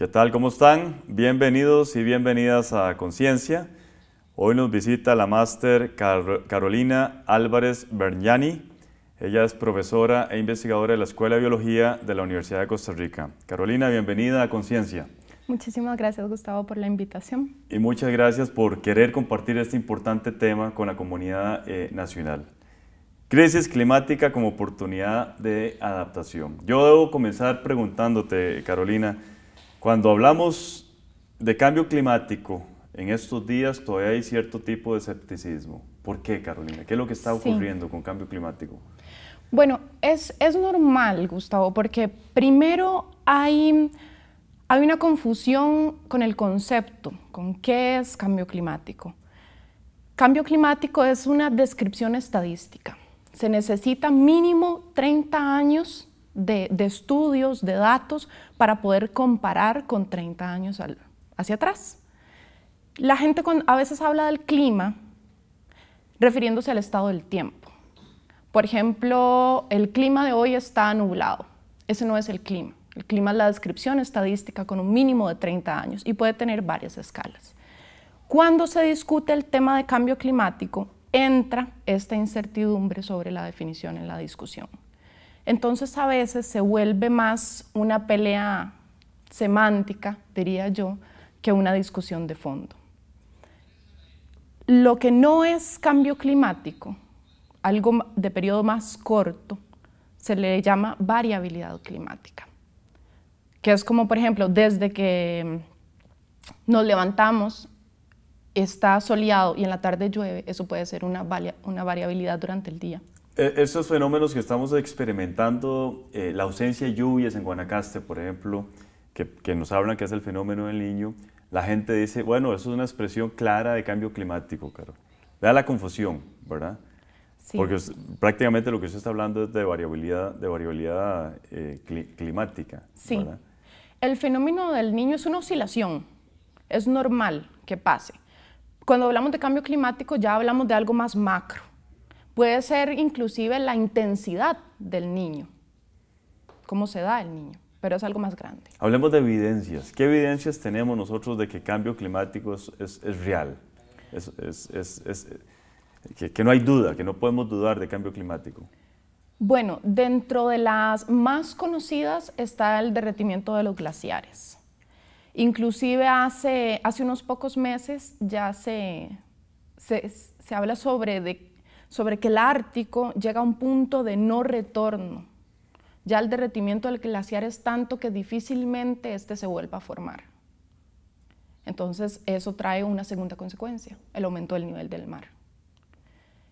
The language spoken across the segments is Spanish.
¿Qué tal? ¿Cómo están? Bienvenidos y bienvenidas a Conciencia. Hoy nos visita la máster Carolina Álvarez Berniani. Ella es profesora e investigadora de la Escuela de Biología de la Universidad de Costa Rica. Carolina, bienvenida a Conciencia. Muchísimas gracias, Gustavo, por la invitación. Y muchas gracias por querer compartir este importante tema con la comunidad eh, nacional. Crisis climática como oportunidad de adaptación. Yo debo comenzar preguntándote, Carolina, cuando hablamos de cambio climático, en estos días todavía hay cierto tipo de escepticismo. ¿Por qué, Carolina? ¿Qué es lo que está ocurriendo con cambio climático? Bueno, es, es, normal, Gustavo, porque primero hay, hay una confusión con el concepto, con qué es cambio climático. Cambio climático es una descripción estadística. Se necesita mínimo 30 años de, estudios, de datos, para poder comparar con 30 años hacia atrás. La gente a veces habla del clima refiriéndose al estado del tiempo. Por ejemplo, el clima de hoy está nublado. Ese no es el clima. El clima es la descripción estadística con un mínimo de 30 años y puede tener varias escalas. Cuando se discute el tema de cambio climático, entra esta incertidumbre sobre la definición en la discusión. Entonces a veces se vuelve más una pelea semántica, diría yo, que una discusión de fondo. Lo que no es cambio climático, algo de periodo más corto, se le llama variabilidad climática, que es como, por ejemplo, desde que nos levantamos, está soleado y en la tarde llueve, eso puede ser una, una variabilidad durante el día. E, Esos fenómenos que estamos experimentando, eh, la ausencia de lluvias en Guanacaste, por ejemplo, que, nos hablan que es el fenómeno del niño, la gente dice, bueno, eso es una expresión clara de cambio climático, claro. Vea la confusión, ¿verdad? Sí. Porque prácticamente lo que usted está hablando es de variabilidad, de variabilidad eh, climática. Sí. El fenómeno del niño es una oscilación. Es normal que pase. Cuando hablamos de cambio climático ya hablamos de algo más macro Puede ser inclusive la intensidad del niño, cómo se da el niño, pero es algo más grande. Hablemos de evidencias. ¿Qué evidencias tenemos nosotros de que cambio climático es, real? Es, eh, que, no hay duda, que no podemos dudar de cambio climático. Bueno, dentro de las más conocidas está el derretimiento de los glaciares. Inclusive hace, unos pocos meses ya se, se, habla sobre de sobre que el Ártico llega a un punto de no retorno. Ya el derretimiento del glaciar es tanto que difícilmente este se vuelva a formar. Entonces eso trae una segunda consecuencia, el aumento del nivel del mar.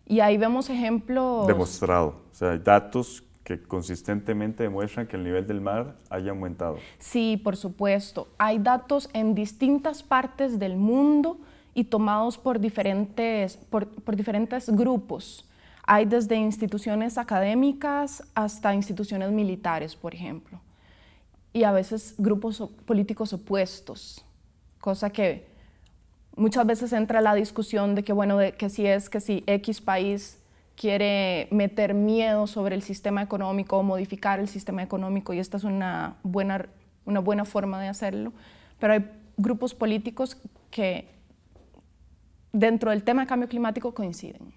Y ahí vemos ejemplos... Demostrado, o sea, hay datos que consistentemente demuestran que el nivel del mar haya aumentado. Sí, por supuesto. Hay datos en distintas partes del mundo y tomados por diferentes, por, por diferentes grupos. Hay desde instituciones académicas hasta instituciones militares, por ejemplo, y a veces grupos políticos opuestos, cosa que muchas veces entra la discusión de que, bueno, de que si es que si X país quiere meter miedo sobre el sistema económico o modificar el sistema económico, y esta es una buena, una buena forma de hacerlo, pero hay grupos políticos que dentro del tema de cambio climático coinciden.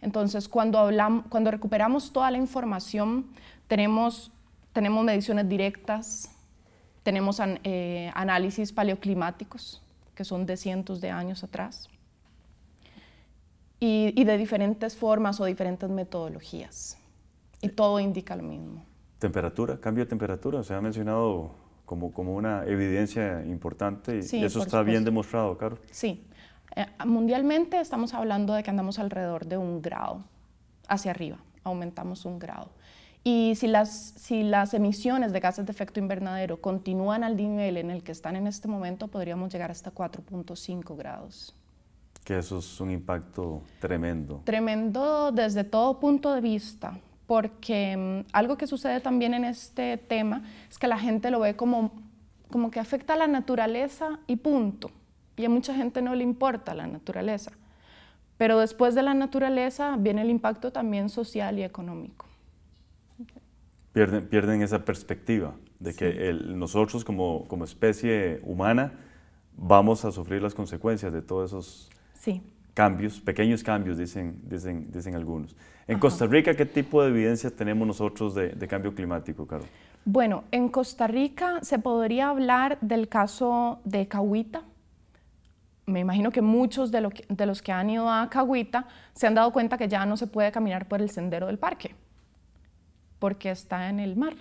Entonces, cuando, hablamos, cuando recuperamos toda la información, tenemos, tenemos mediciones directas, tenemos eh, análisis paleoclimáticos, que son de cientos de años atrás, y, de diferentes formas o diferentes metodologías. Y eh, todo indica lo mismo. Temperatura, cambio de temperatura, se ha mencionado como, como una evidencia importante y eso está bien demostrado, Carlos. Sí, eh, mundialmente estamos hablando de que andamos alrededor de un grado hacia arriba, aumentamos un grado. Y si las, emisiones de gases de efecto invernadero continúan al nivel en el que están en este momento, podríamos llegar hasta 4.5 grados. Que eso es un impacto tremendo. Tremendo desde todo punto de vista, porque mm, algo que sucede también en este tema es que la gente lo ve como que afecta a la naturaleza y punto y mucha gente no le importa la naturaleza. Pero después de la naturaleza viene el impacto también social y económico. Pierden, pierden esa perspectiva de que nosotros como, como, especie humana vamos a sufrir las consecuencias de todos esos cambios, pequeños cambios, dicen, dicen, dicen algunos. En Costa Rica, ¿qué tipo de evidencias tenemos nosotros de, de cambio climático, Carlos? Bueno, en Costa Rica se podría hablar del caso de Cahuita, me imagino que muchos de, los que han ido a Cahuita se han dado cuenta que ya no se puede caminar por el sendero del parque, porque está en el mar.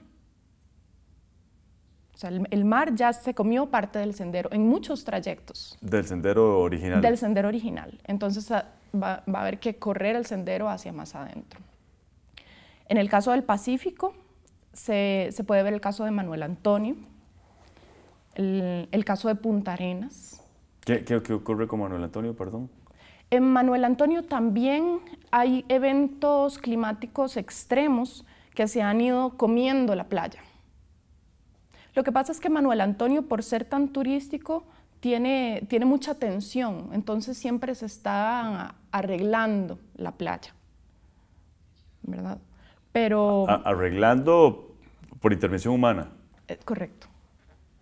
O sea, el, mar ya se comió parte del sendero en muchos trayectos. Del sendero original. Del sendero original. Entonces ah, va, a haber que correr el sendero hacia más adentro. En el caso del Pacífico, se, puede ver el caso de Manuel Antonio, el caso de Punta Arenas, ¿Qué, ocurre con Manuel Antonio, perdón? En Manuel Antonio también hay eventos climáticos extremos que se han ido comiendo la playa. Lo que pasa es que Manuel Antonio, por ser tan turístico, tiene, tiene mucha tensión, entonces siempre se está arreglando la playa, ¿verdad? Pero... arreglando por intervención humana. Eh, correcto.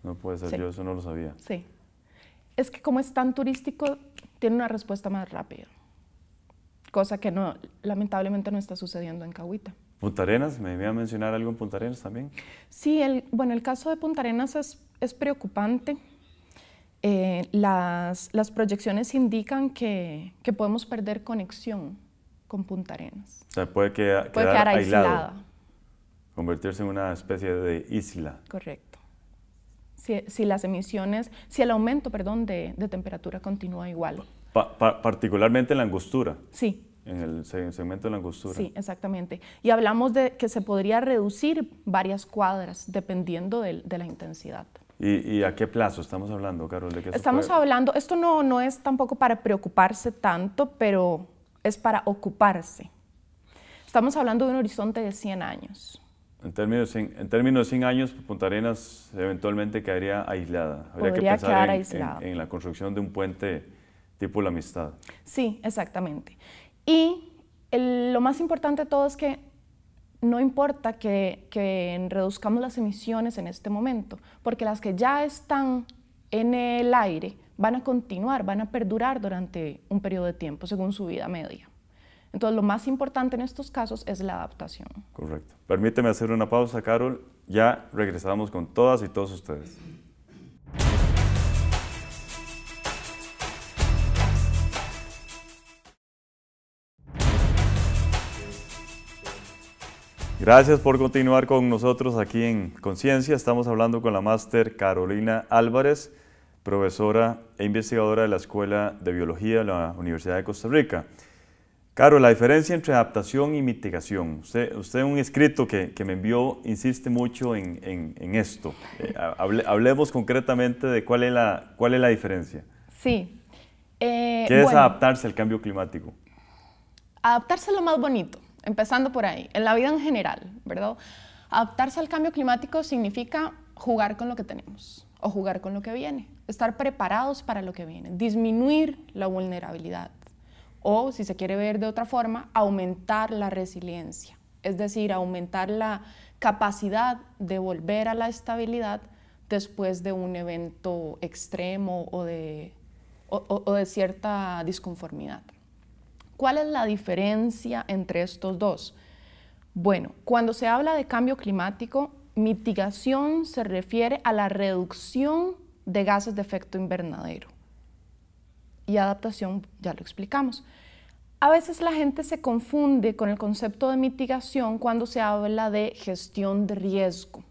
No puede ser, yo eso no lo sabía. Sí es que como es tan turístico, tiene una respuesta más rápida. Cosa que lamentablemente no está sucediendo en Cahuita. Punta Arenas, me iba a mencionar algo en Punta Arenas también. Sí, el, bueno, el caso de Punta Arenas es, preocupante. Eh, las, proyecciones indican que, podemos perder conexión con Punta Arenas. O sea, puede, quedar, quedar aislada. Convertirse en una especie de isla. Correcto si, las emisiones, si el aumento, perdón, de, temperatura continúa igual. particularmente en la angostura. Sí. En el segmento de la angostura. Sí, exactamente. Y hablamos de que se podría reducir varias cuadras dependiendo de, la intensidad. ¿Y, a qué plazo estamos hablando, Carol? estamos hablando, esto no, no es tampoco para preocuparse tanto, pero es para ocuparse. Estamos hablando de un horizonte de 100 años. En términos, en, términos de 100 años, Punta Arenas eventualmente quedaría aislada. Habría que pensar en, la construcción de un puente tipo la amistad. Sí, exactamente. Y lo más importante de todo es que no importa que, que reduzcamos las emisiones en este momento, porque las que ya están en el aire van a continuar, van a perdurar durante un periodo de tiempo según su vida media. Entonces, lo más importante en estos casos es la adaptación. Correcto. Permíteme hacer una pausa, Carol. Ya regresamos con todas y todos ustedes. Gracias por continuar con nosotros aquí en Conciencia. Estamos hablando con la máster Carolina Álvarez, profesora e investigadora de la Escuela de Biología de la Universidad de Costa Rica. Claro, la diferencia entre adaptación y mitigación. Usted, un escrito que, me envió insiste mucho en, esto. Eh, hablemos concretamente de cuál es la, cuál es la diferencia. Sí. Eh, ¿Qué es adaptarse al cambio climático? Adaptarse a lo más bonito, empezando por ahí, en la vida en general, ¿verdad? Adaptarse al cambio climático significa jugar con lo que tenemos o jugar con lo que viene, estar preparados para lo que viene, disminuir la vulnerabilidad o, si se quiere ver de otra forma, aumentar la resiliencia, es decir, aumentar la capacidad de volver a la estabilidad después de un evento extremo o de, cierta disconformidad. ¿Cuál es la diferencia entre estos dos? Bueno, cuando se habla de cambio climático, mitigación se refiere a la reducción de gases de efecto invernadero y adaptación ya lo explicamos. A veces la gente se confunde con el concepto de mitigación cuando se habla de gestión de riesgo.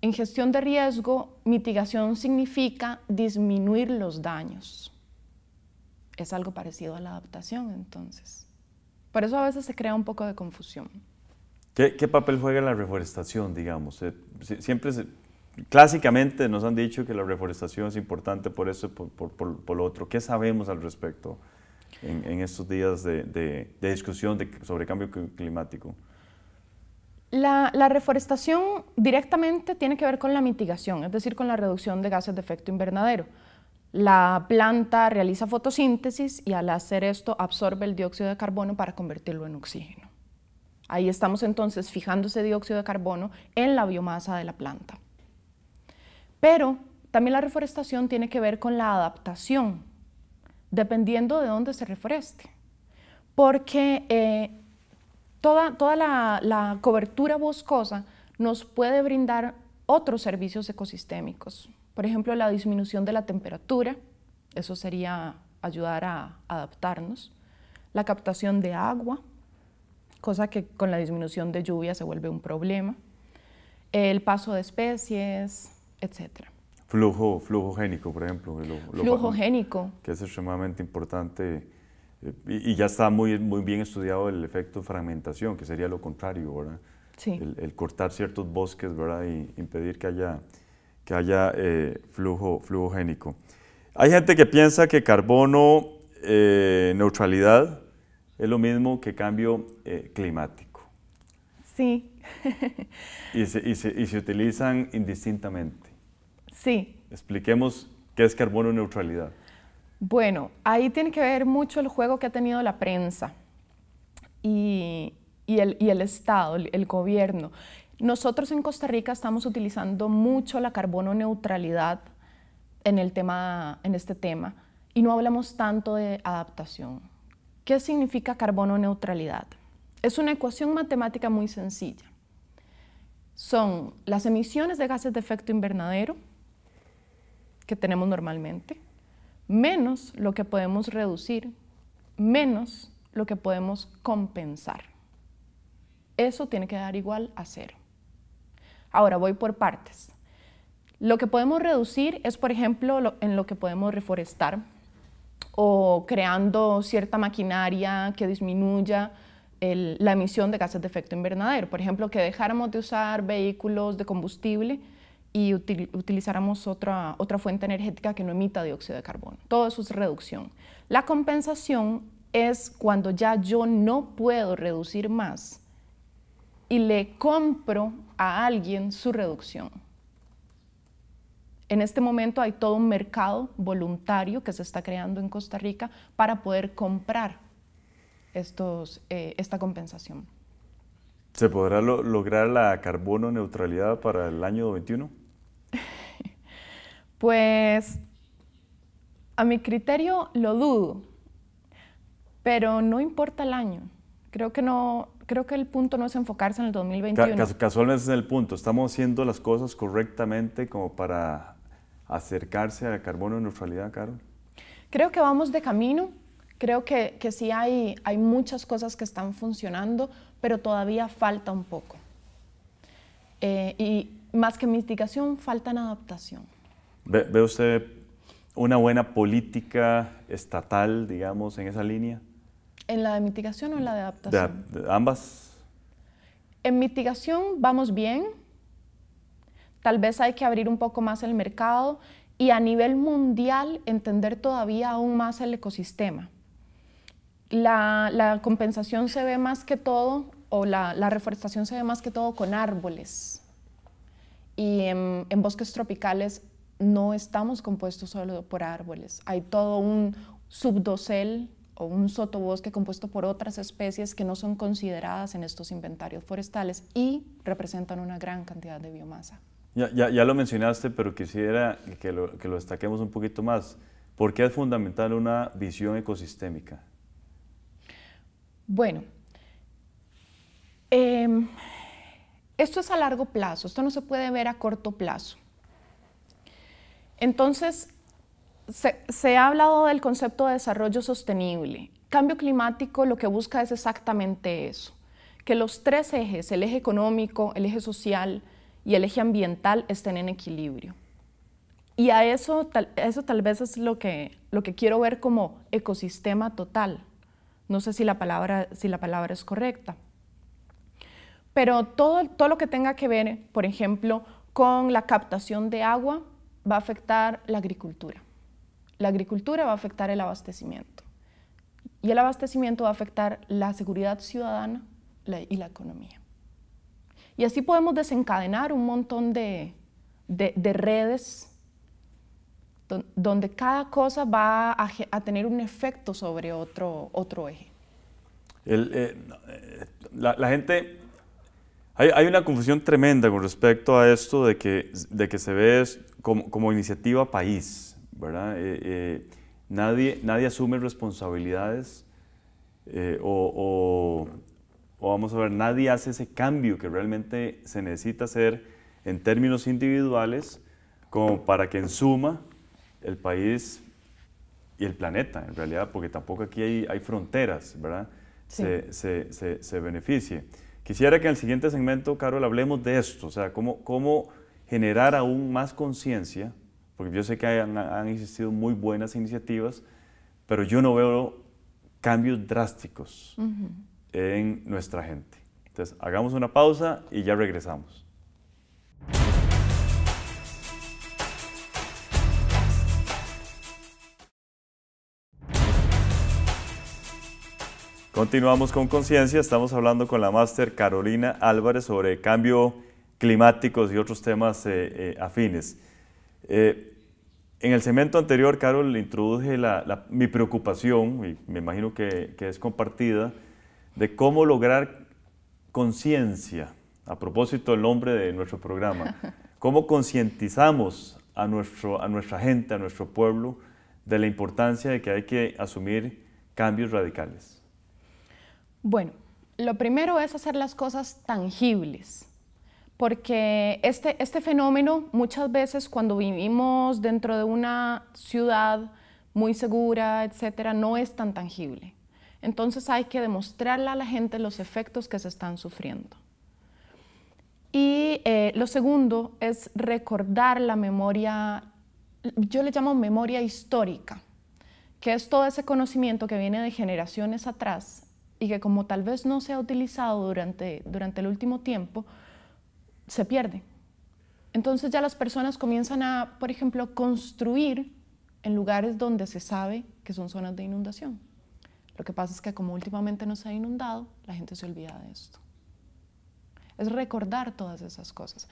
En gestión de riesgo, mitigación significa disminuir los daños. Es algo parecido a la adaptación, entonces. Por eso a veces se crea un poco de confusión. ¿Qué, papel juega la reforestación, digamos? Eh, siempre se, clásicamente nos han dicho que la reforestación es importante por eso, por, por, lo otro. ¿Qué sabemos al respecto en, estos días de, discusión sobre cambio climático? La, la, reforestación directamente tiene que ver con la mitigación, es decir, con la reducción de gases de efecto invernadero. La planta realiza fotosíntesis y al hacer esto absorbe el dióxido de carbono para convertirlo en oxígeno. Ahí estamos entonces fijando ese dióxido de carbono en la biomasa de la planta. Pero también la reforestación tiene que ver con la adaptación, dependiendo de dónde se reforeste, porque eh, toda, la, la cobertura boscosa nos puede brindar otros servicios ecosistémicos, por ejemplo, la disminución de la temperatura, eso sería ayudar a adaptarnos, la captación de agua, cosa que con la disminución de lluvia se vuelve un problema, el paso de especies, etcétera. Flujo, flujo génico, por ejemplo. flujo génico. Que es extremadamente importante eh, y, ya está muy, muy bien estudiado el efecto fragmentación, que sería lo contrario, ¿verdad? Sí. El, cortar ciertos bosques, ¿verdad? Y impedir que haya, que haya eh, flujo, flujo génico. Hay gente que piensa que carbono, eh, neutralidad, es lo mismo que cambio climático. Sí. y, se, y, se, y se utilizan indistintamente. Sí. Expliquemos qué es carbono neutralidad. Bueno, ahí tiene que ver mucho el juego que ha tenido la prensa y, el, Estado, el, gobierno. Nosotros en Costa Rica estamos utilizando mucho la carbono neutralidad en, el tema, en este tema y no hablamos tanto de adaptación. ¿Qué significa carbono neutralidad? Es una ecuación matemática muy sencilla. Son las emisiones de gases de efecto invernadero que tenemos normalmente, menos lo que podemos reducir, menos lo que podemos compensar. Eso tiene que dar igual a cero. Ahora voy por partes. Lo que podemos reducir es, por ejemplo, en lo que podemos reforestar o creando cierta maquinaria que disminuya la emisión de gases de efecto invernadero. Por ejemplo, que dejáramos de usar vehículos de combustible y utilizáramos otra, otra fuente energética que no emita dióxido de carbono. Todo eso es reducción. La compensación es cuando ya yo no puedo reducir más y le compro a alguien su reducción. En este momento hay todo un mercado voluntario que se está creando en Costa Rica para poder comprar estos, eh, esta compensación. ¿Se podrá lograr la carbono neutralidad para el año 21? pues a mi criterio lo dudo, pero no importa el año. Creo que no, creo que el punto no es enfocarse en el 2021. casualmente es el punto, estamos haciendo las cosas correctamente como para acercarse a la carbono neutralidad, Carol. Creo que vamos de camino, creo que, que sí hay, hay muchas cosas que están funcionando, pero todavía falta un poco. Eh, y más que mitigación, falta adaptación. ¿Ve, usted una buena política estatal, digamos, en esa línea? ¿En la de mitigación o en la de adaptación? ambas. En mitigación vamos bien. Tal vez hay que abrir un poco más el mercado y a nivel mundial entender todavía aún más el ecosistema. La, compensación se ve más que todo, o la reforestación se ve más que todo con árboles y en, bosques tropicales no estamos compuestos solo por árboles, hay todo un subdocel o un sotobosque compuesto por otras especies que no son consideradas en estos inventarios forestales y representan una gran cantidad de biomasa. Ya, lo mencionaste, pero quisiera que lo, destaquemos un poquito más. ¿Por qué es fundamental una visión ecosistémica? Bueno, em, esto es a largo plazo, esto no se puede ver a corto plazo. Entonces, se, ha hablado del concepto de desarrollo sostenible. Cambio climático lo que busca es exactamente eso, que los tres ejes, el eje económico, el eje social y el eje ambiental estén en equilibrio. Y a eso tal, eso tal vez es lo que, lo que quiero ver como ecosistema total. No sé si si la palabra es correcta pero todo, todo lo que tenga que ver, por ejemplo, con la captación de agua va a afectar la agricultura. La agricultura va a afectar el abastecimiento. Y el abastecimiento va a afectar la seguridad ciudadana y la economía. Y así podemos desencadenar un montón de, redes donde cada cosa va a, tener un efecto sobre otro, otro eje. Eh, eh, la gente hay, una confusión tremenda con respecto a esto de que, se ve como, iniciativa país, ¿verdad? Eh, eh, nadie, asume responsabilidades eh, o, vamos a ver, nadie hace ese cambio que realmente se necesita hacer en términos individuales como para que en suma el país y el planeta, en realidad, porque tampoco aquí hay, fronteras, ¿verdad? se beneficie. Quisiera que en el siguiente segmento, Carol, hablemos de esto, o sea, cómo, cómo generar aún más conciencia, porque yo sé que han, existido muy buenas iniciativas, pero yo no veo cambios drásticos en nuestra gente. Entonces, hagamos una pausa y ya regresamos. Continuamos con conciencia, estamos hablando con la máster Carolina Álvarez sobre cambio climático y otros temas eh, eh, afines. Eh, en el segmento anterior, Carol, le introduje mi preocupación, y me imagino que, es compartida, de cómo lograr conciencia, a propósito del nombre de nuestro programa, cómo concientizamos a, a nuestra gente, a nuestro pueblo, de la importancia de que hay que asumir cambios radicales. Bueno, lo primero es hacer las cosas tangibles, porque este, este, fenómeno muchas veces cuando vivimos dentro de una ciudad muy segura, etcétera, no es tan tangible. Entonces hay que demostrarle a la gente los efectos que se están sufriendo. Y eh, lo segundo es recordar la memoria, yo le llamo memoria histórica, que es todo ese conocimiento que viene de generaciones atrás y que como tal vez no se ha utilizado durante, durante el último tiempo, se pierde. Entonces ya las personas comienzan a, por ejemplo, construir en lugares donde se sabe que son zonas de inundación. Lo que pasa es que como últimamente no se ha inundado, la gente se olvida de esto. Es recordar todas esas cosas.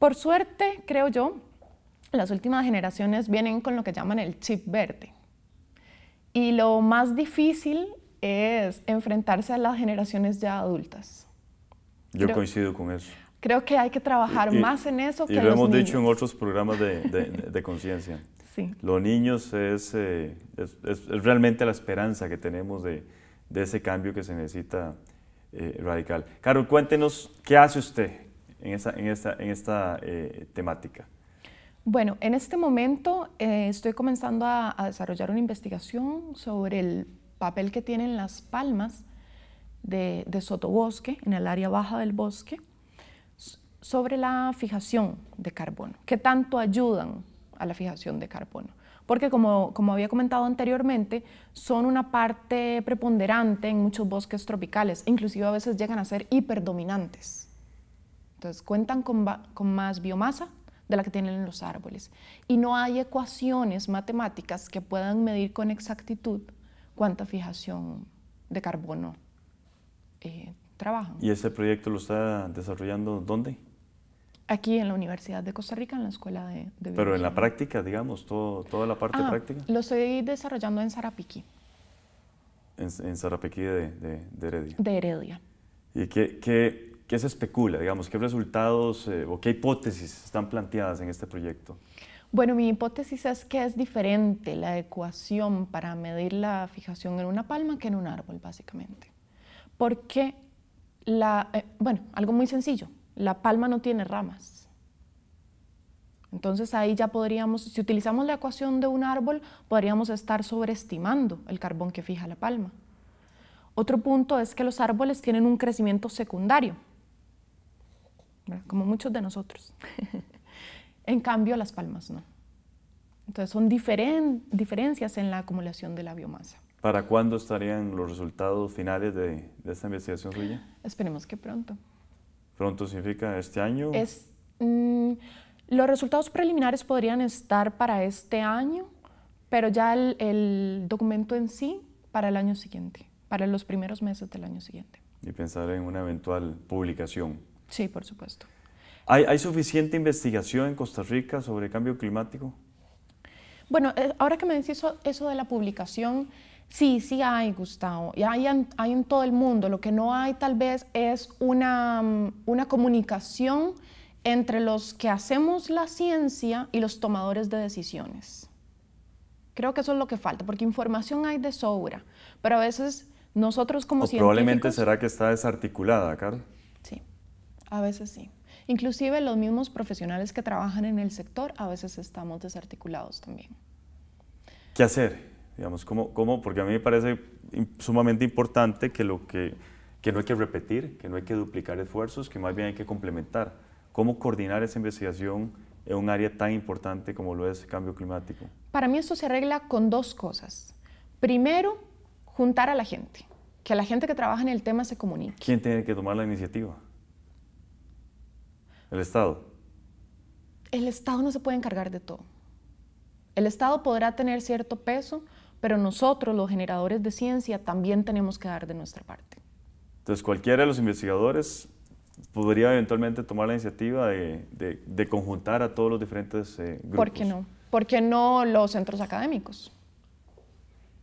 Por suerte, creo yo, las últimas generaciones vienen con lo que llaman el chip verde. Y lo más difícil es enfrentarse a las generaciones ya adultas. Yo coincido con eso. Creo que hay que trabajar más en eso que lo en hemos dicho en otros programas de, conciencia. Sí. Los niños eh, es, es, realmente la esperanza que tenemos de, ese cambio que se necesita eh, radical. Carol, cuéntenos qué hace usted en esta, en esta, en esta eh, temática. Bueno, en este momento estoy comenzando a desarrollar una investigación sobre el papel que tienen las palmas de, sotobosque, en el área baja del bosque, sobre la fijación de carbono. ¿Qué tanto ayudan a la fijación de carbono? Porque como, había comentado anteriormente, son una parte preponderante en muchos bosques tropicales, inclusive a veces llegan a ser hiperdominantes. Entonces cuentan con, con más biomasa de la que tienen los árboles. Y no hay ecuaciones matemáticas que puedan medir con exactitud cuánta fijación de carbono eh, trabajan. ¿Y ese proyecto lo está desarrollando dónde? Aquí en la Universidad de Costa Rica, en la Escuela de, Pero en la práctica, digamos, toda la parte ah, práctica. Lo estoy desarrollando en Sarapiquí. En, en de, Heredia. De Heredia. ¿Y qué, se especula, digamos? ¿Qué resultados eh, o qué hipótesis están planteadas en este proyecto? Bueno, mi hipótesis es que es diferente la ecuación para medir la fijación en una palma que en un árbol, básicamente. Porque, eh, bueno, algo muy sencillo, la palma no tiene ramas. Entonces ahí ya podríamos, si utilizamos la ecuación de un árbol, podríamos estar sobreestimando el carbón que fija la palma. Otro punto es que los árboles tienen un crecimiento secundario, como muchos de nosotros. En cambio, las palmas no. Entonces son diferencias en la acumulación de la biomasa. ¿Para cuándo estarían los resultados finales de, esta investigación suya? Esperemos que pronto. ¿Pronto significa este año? Es, mm, los resultados preliminares podrían estar para este año, pero ya el, documento en sí para el año siguiente, para los primeros meses del año siguiente. Y pensar en una eventual publicación. Sí, por supuesto. ¿Hay, suficiente investigación en Costa Rica sobre el cambio climático? Bueno, eh, ahora que me decís eso, de la publicación, sí, sí hay, Gustavo, y hay, en todo el mundo. Lo que no hay tal vez es mm, una, comunicación entre los que hacemos la ciencia y los tomadores de decisiones. Creo que eso es lo que falta, porque información hay de sobra, pero a veces nosotros como o científicos... Probablemente será que está desarticulada, Carl. Sí, a veces sí. Inclusive los mismos profesionales que trabajan en el sector a veces estamos desarticulados también. ¿Qué hacer? Digamos, cómo? Porque a mí me parece sumamente importante que, lo que, que no hay que repetir, que no hay que duplicar esfuerzos, que más bien hay que complementar. ¿Cómo coordinar esa investigación en un área tan importante como lo es el cambio climático? Para mí esto se arregla con dos cosas. Primero, juntar a la gente, que la gente que trabaja en el tema se comunique. ¿Quién tiene que tomar la iniciativa? ¿El Estado? El Estado no se puede encargar de todo. El Estado podrá tener cierto peso, pero nosotros, los generadores de ciencia, también tenemos que dar de nuestra parte. Entonces, cualquiera de los investigadores podría eventualmente tomar la iniciativa de, conjuntar a todos los diferentes eh, grupos. ¿Por qué no? ¿Por qué no los centros académicos?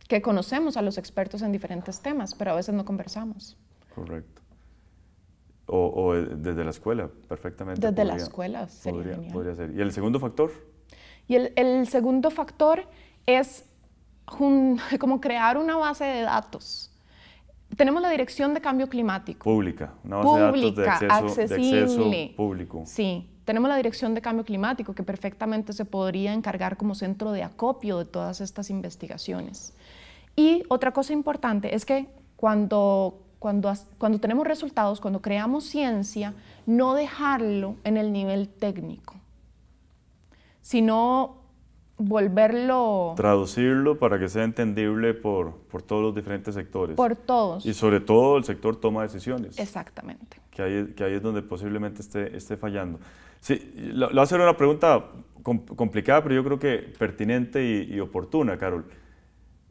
Que conocemos a los expertos en diferentes temas, pero a veces no conversamos. Correcto. O, eh, desde la escuela, perfectamente. Desde la escuela, sería ¿Y el segundo factor? Y el, segundo factor es como crear una base de datos. Tenemos la Dirección de Cambio Climático. Pública, una base de datos accesible. De acceso público. Sí, tenemos la Dirección de Cambio Climático que perfectamente se podría encargar como centro de acopio de todas estas investigaciones. Y otra cosa importante es que cuando cuando, tenemos resultados, cuando creamos ciencia, no dejarlo en el nivel técnico, sino volverlo... Traducirlo para que sea entendible por, por, todos los diferentes sectores. Por todos. Y sobre todo el sector toma decisiones. Exactamente. Que ahí, es donde posiblemente esté, esté fallando. Sí, lo a hacer una pregunta complicada, pero yo creo que pertinente y, y oportuna, Carol.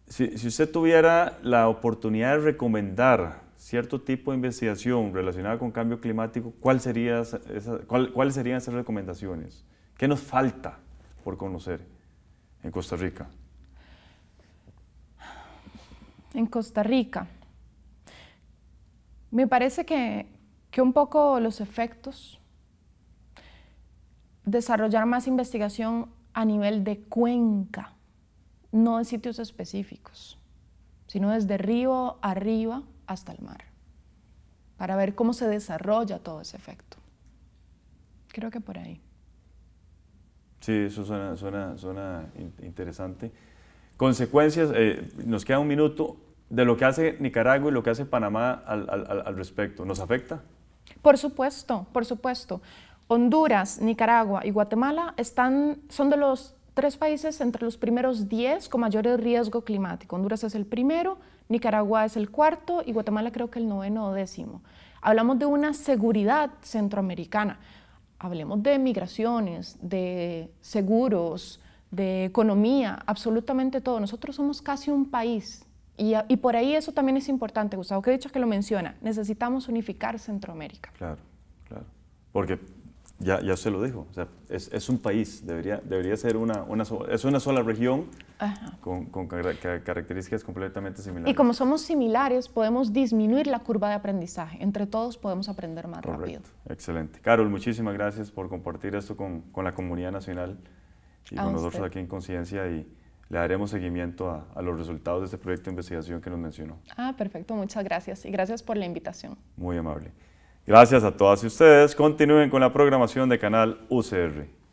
Si, si, usted tuviera la oportunidad de recomendar cierto tipo de investigación relacionada con cambio climático, ¿cuáles serían esas recomendaciones? ¿Qué nos falta por conocer en Costa Rica? En Costa Rica, me parece que, un poco los efectos, desarrollar más investigación a nivel de cuenca, no de sitios específicos, sino desde río arriba hasta el mar, para ver cómo se desarrolla todo ese efecto. Creo que por ahí. Sí, eso suena, interesante. Consecuencias, eh, nos queda un minuto de lo que hace Nicaragua y lo que hace Panamá al, respecto. ¿Nos afecta? Por supuesto, por supuesto. Honduras, Nicaragua y Guatemala están, son de los tres países entre los primeros diez con mayor riesgo climático. Honduras es el primero, Nicaragua es el cuarto y Guatemala creo que el noveno o décimo. Hablamos de una seguridad centroamericana. Hablemos de migraciones, de seguros, de economía, absolutamente todo. Nosotros somos casi un país y, por ahí eso también es importante, Gustavo, que he dicho que lo menciona. Necesitamos unificar Centroamérica. Claro, claro. Porque ya, ya se lo dijo, o sea, es, es, un país, debería, debería ser una, una, es una sola región con, con, características completamente similares. Y como somos similares, podemos disminuir la curva de aprendizaje. Entre todos podemos aprender más Correcto. rápido. Excelente. Carol, muchísimas gracias por compartir esto con, con la comunidad nacional y con nosotros aquí en Conciencia y le daremos seguimiento a, a, los resultados de este proyecto de investigación que nos mencionó. Ah, perfecto, muchas gracias y gracias por la invitación. Muy amable. Gracias a todas y ustedes. Continúen con la programación de Canal UCR.